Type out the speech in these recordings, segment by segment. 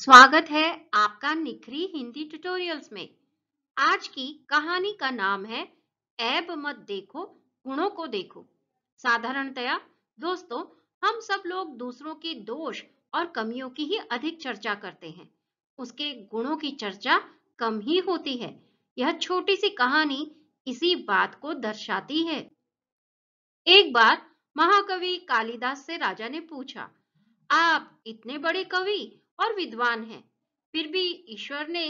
स्वागत है आपका निखरी हिंदी ट्यूटोरियल्स में आज की कहानी का नाम है ऐब मत देखो गुणों को देखो साधारणतया दोस्तों हम सब लोग दूसरों के दोष और कमियों की ही अधिक चर्चा करते हैं उसके गुणों की चर्चा कम ही होती है यह छोटी सी कहानी इसी बात को दर्शाती है एक बार महाकवि कालिदास से राजा ने पूछा आप इतने बड़े कवि और विद्वान हैं फिर भी ईश्वर ने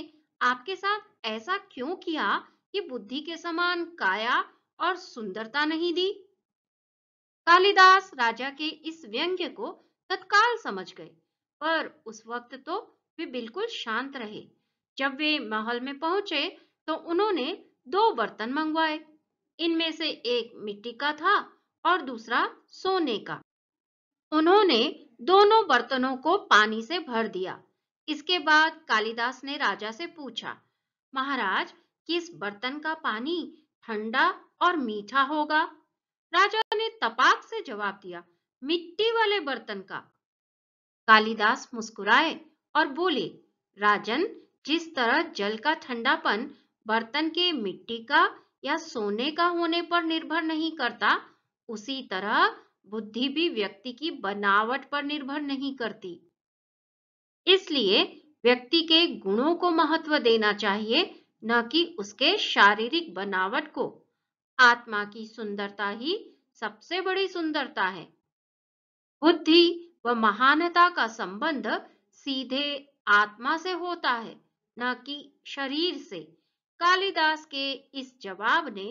आपके साथ ऐसा क्यों किया कि बुद्धि के समान काया और सुंदरता नहीं दी कालिदास राजा के इस व्यंग्य को तत्काल समझ गए पर उस वक्त तो वे बिल्कुल शांत रहे जब वे महल में पहुंचे तो उन्होंने दो बर्तन मंगवाए इनमें से एक मिट्टी का था और दूसरा सोने का उन्होंने दोनों बर्तनों को पानी से भर दिया इसके बाद कालिदास ने राजा से पूछा महाराज किस बर्तन का पानी ठंडा और मीठा होगा राजा ने तपाक से जवाब दिया मिट्टी वाले बर्तन का कालिदास मुस्कुराए और बोले राजन जिस तरह जल का ठंडापन बर्तन के मिट्टी का या सोने का होने पर निर्भर नहीं करता उसी तरह बुद्धि भी व्यक्ति की बनावट पर निर्भर नहीं करती इसलिए व्यक्ति के गुणों को महत्व देना चाहिए न कि उसके शारीरिक बनावट को आत्मा की सुंदरता ही सबसे बड़ी सुंदरता है बुद्धि व महानता का संबंध सीधे आत्मा से होता है न कि शरीर से कालिदास के इस जवाब ने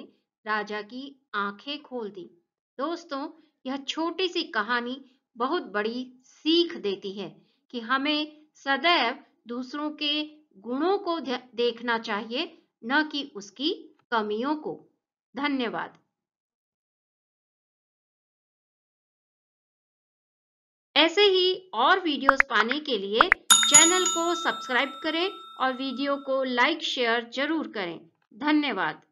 राजा की आंखें खोल दी दोस्तों यह छोटी सी कहानी बहुत बड़ी सीख देती है कि हमें सदैव दूसरों के गुणों को देखना चाहिए न कि उसकी कमियों को धन्यवाद ऐसे ही और वीडियोस पाने के लिए चैनल को सब्सक्राइब करें और वीडियो को लाइक शेयर जरूर करें धन्यवाद